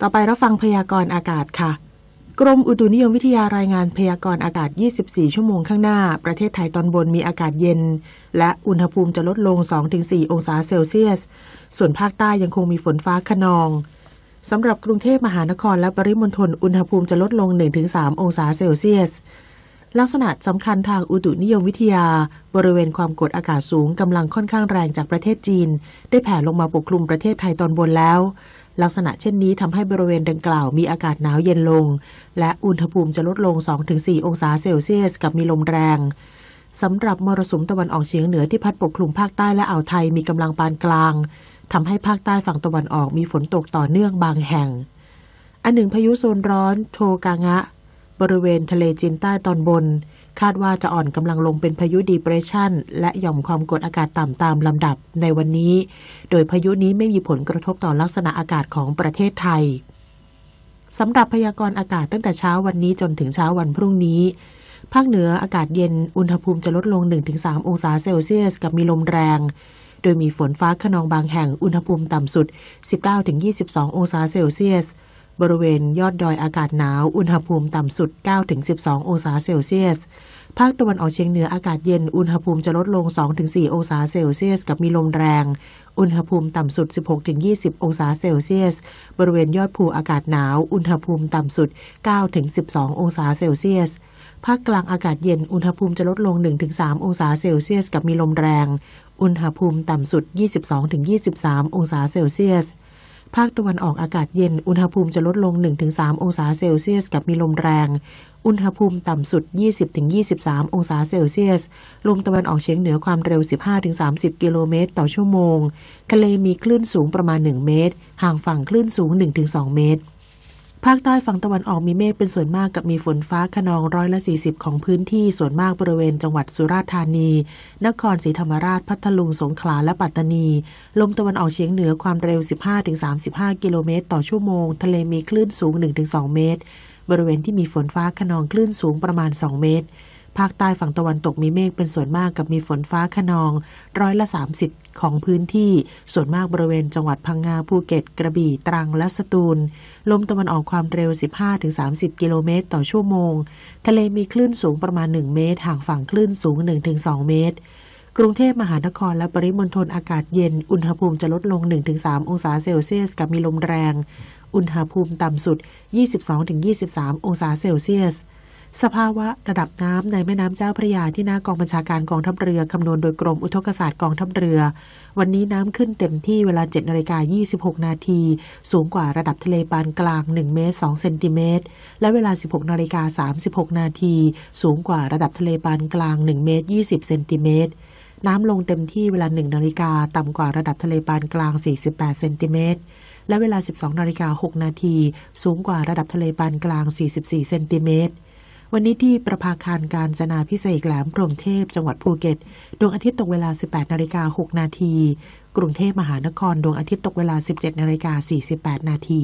ต่อไปรับฟังพยากรณ์อากาศค่ะ กรมอุตุนิยมวิทยารายงานพยากรณ์อากาศ 24 ชั่วโมงข้างหน้า ประเทศไทยตอนบนมีอากาศเย็น และอุณหภูมิจะลดลง 2-4 องศาเซลเซียส ส่วนภาคใต้ยังคงมีฝนฟ้าขนอง สำหรับกรุงเทพมหานครและปริมณฑลอุณหภูมิจะลดลง 1-3 องศาเซลเซียส ลักษณะสำคัญทางอุตุนิยมวิทยาบริเวณความกดอากาศสูงกำลังค่อนข้างแรงจากประเทศจีน ได้แผ่ลงมาปกคลุมประเทศไทยตอนบนแล้วลักษณะเช่นนี้ทำให้บริเวณดังกล่าวมีอากาศหนาวเย็นลง และอุณหภูมิจะลดลง 2-4 องศาเซลเซียส กับมีลมแรง สำหรับมรสุมตะวันออกเฉียงเหนือที่พัดปกคลุมภาคใต้และอ่าวไทยมีกำลังปานกลาง ทำให้ภาคใต้ฝั่งตะวันออกมีฝนตกต่อเนื่องบางแห่ง อันหนึ่งพายุโซนร้อน โทกางะ บริเวณทะเลจีนใต้ตอนบนคาดว่าจะอ่อนกำลังลงเป็นพายุดีเปรสชันและหย่อมความกดอากาศต่ำตามลำดับในวันนี้ โดยพายุนี้ไม่มีผลกระทบต่อลักษณะอากาศของประเทศไทย สำหรับพยากรณ์อากาศตั้งแต่เช้าวันนี้จนถึงเช้าวันพรุ่งนี้ ภาคเหนืออากาศเย็นอุณหภูมิจะลดลง 1-3 องศาเซลเซียสกับมีลมแรง โดยมีฝนฟ้าขนองบางแห่งอุณหภูมิต่ำสุด19-22องศาเซลเซียสบริเวณยอดดอยอากาศหนาว อุณหภูมิต่ำสุด 9-12 องศาเซลเซียส ภาคตะวันออกเฉียงเหนืออากาศเย็น อุณหภูมิจะลดลง 2-4 องศาเซลเซียสกับมีลมแรง อุณหภูมิต่ำสุด 16-20 องศาเซลเซียส บริเวณยอดภูอากาศหนาว อุณหภูมิต่ำสุด 9-12 องศาเซลเซียส ภาคกลางอากาศเย็น อุณหภูมิจะลดลง 1-3 องศาเซลเซียสกับมีลมแรง อุณหภูมิต่ำสุด 22-23 องศาเซลเซียสภาคตะวันออกอากาศเย็น อุณหภูมิจะลดลง 1-3 องศาเซลเซียสกับมีลมแรง อุณหภูมิต่ำสุด 20-23 องศาเซลเซียส ลมตะวันออกเฉียงเหนือความเร็ว 15-30 กิโลเมตร ต่อชั่วโมงทะเลมีคลื่นสูงประมาณ 1 เมตร ห่างฝั่งคลื่นสูง 1-2 เมตรภาคใต้ฝั่งตะวันออกมีเมฆเป็นส่วนมากกับมีฝนฟ้าขนองร้อยละ40ของพื้นที่ส่วนมากบริเวณจังหวัดสุราษฎร์ธานี นครศรีธรรมราช พัทลุงสงขลาและปัตตานี ลมตะวันออกเฉียงเหนือความเร็ว 15-35 กิโลเมตรต่อชั่วโมง ทะเลมีคลื่นสูง 1-2 เมตร บริเวณที่มีฝนฟ้าขนองคลื่นสูงประมาณ2เมตรภาคใต้ฝั่งตะวันตกมีเมฆเป็นส่วนมากกับมีฝนฟ้าขนอง ร้อยละ 30 ของพื้นที่ส่วนมากบริเวณจังหวัดพังงาภูเก็ตกระบี่ตรัง และสตูล ลมตะวันออกความเร็ว 15-30 กิโลเมตรต่อชั่วโมง ทะเลมีคลื่นสูงประมาณ 1 เมตรห่างฝั่งคลื่นสูง 1-2 เมตร กรุงเทพมหานครและปริมณฑลอากาศเย็นอุณหภูมิจะลดลง 1-3 องศาเซลเซียสกับมีลมแรง อุณหภูมิต่ำสุด 22-23 องศาเซลเซียสสภาวะระดับน้ำในแม่น้ำเจ้าพระยาที่หน้ากองบัญชาการกองทัพเรือคำนวณโดยกรมอุทกศาสตร์กองทัพเรือ วันนี้น้ำขึ้นเต็มที่เวลา7นาฬิกา26นาที สูงกว่าระดับทะเลปานกลาง1เมตร2เซนติเมตรและเวลา 16นาฬิกา36นาที สูงกว่าระดับทะเลปานกลาง1เมตร20เซนติเมตร น้ำลงเต็มที่เวลา1นาฬิกาต่ำกว่าระดับทะเลปานกลาง48เซนติเมตรและเวลา 12นาฬิกา6นาทีสูงกว่าระดับทะเลปานกลาง44เซนติเมตรวันนี้ที่ประภาคารการจนาพิเศษแหลมพรมเทพ จังหวัดภูเก็ตดวงอาทิตย์ตกเวลา 18 นาฬิกา 6 นาที กรุงเทพมหานคร ดวงอาทิตย์ตกเวลา 17 นาฬิกา 48 นาที